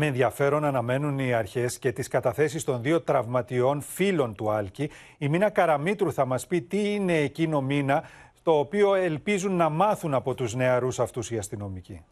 Με ενδιαφέρον αναμένουν οι αρχές και τις καταθέσεις των δύο τραυματιών φίλων του Άλκη. Η Μίνα Καραμίτρου θα μας πει τι είναι εκείνο μήνα το οποίο ελπίζουν να μάθουν από τους νεαρούς αυτούς οι αστυνομικοί.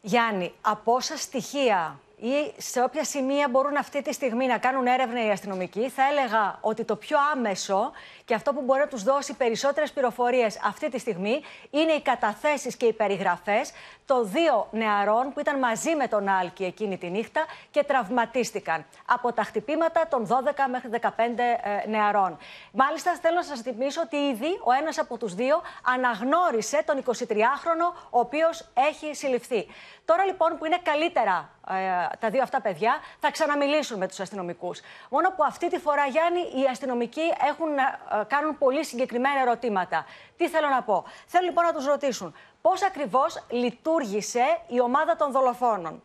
Γιάννη, από όσα στοιχεία ή σε όποια σημεία μπορούν αυτή τη στιγμή να κάνουν έρευνα οι αστυνομικοί, θα έλεγα ότι το πιο άμεσο και αυτό που μπορεί να τους δώσει περισσότερες πληροφορίες αυτή τη στιγμή είναι οι καταθέσεις και οι περιγραφές των δύο νεαρών που ήταν μαζί με τον Άλκη εκείνη τη νύχτα και τραυματίστηκαν από τα χτυπήματα των 12 μέχρι 15 ε, νεαρών. Μάλιστα, θέλω να σας θυμίσω ότι ήδη ο ένας από τους δύο αναγνώρισε τον 23χρονο, ο οποίος έχει συλληφθεί. Τώρα λοιπόν που είναι καλύτερα ε, τα δύο αυτά παιδιά θα ξαναμιλήσουν με τους αστυνομικούς. Μόνο που αυτή τη φορά, Γιάννη, οι αστυνομικοί έχουν, ε, κάνουν πολύ συγκεκριμένα ερωτήματα. Τι θέλω να πω. Θέλω λοιπόν να τους ρωτήσουν πώς ακριβώς λειτουργήσε η ομάδα των δολοφόνων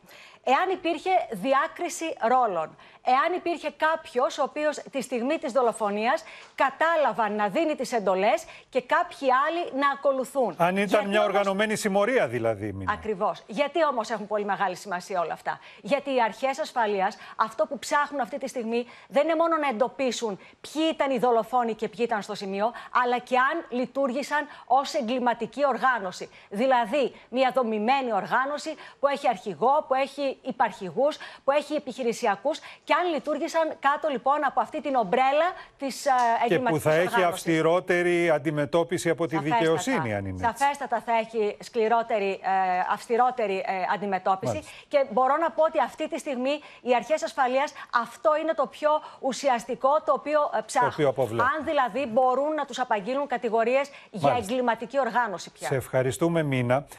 εάν υπήρχε διάκριση ρόλων. Εάν υπήρχε κάποιος ο οποίος τη στιγμή της δολοφονίας κατάλαβαν να δίνει τις εντολές και κάποιοι άλλοι να ακολουθούν. Αν ήταν μια οργανωμένη συμμορία, δηλαδή. Ακριβώς. Γιατί όμως έχουν πολύ μεγάλη σημασία όλα αυτά. Γιατί οι αρχές ασφαλείας αυτό που ψάχνουν αυτή τη στιγμή δεν είναι μόνο να εντοπίσουν ποιοι ήταν οι δολοφόνοι και ποιοι ήταν στο σημείο, αλλά και αν λειτουργήσαν ως εγκληματική οργάνωση. Δηλαδή, μια δομημένη οργάνωση που έχει αρχηγό, που έχει υπαρχηγούς, που έχει επιχειρησιακούς και αν λειτουργήσαν κάτω λοιπόν από αυτή την ομπρέλα της εγκληματική Και που θα έχει αυστηρότερη αντιμετώπιση από τη δικαιοσύνη, αν είναι. Σαφέστατα θα έχει σκληρότερη, ε, αυστηρότερη ε, αντιμετώπιση. Και μπορώ να πω ότι αυτή τη στιγμή οι αρχές ασφαλείας αυτό είναι το πιο ουσιαστικό το οποίο ε, ψάχνουν. αν δηλαδή μπορούν να τους απαγγείλουν κατηγορίες για εγκληματική οργάνωση πια. Σε ευχαριστούμε, Μίνα.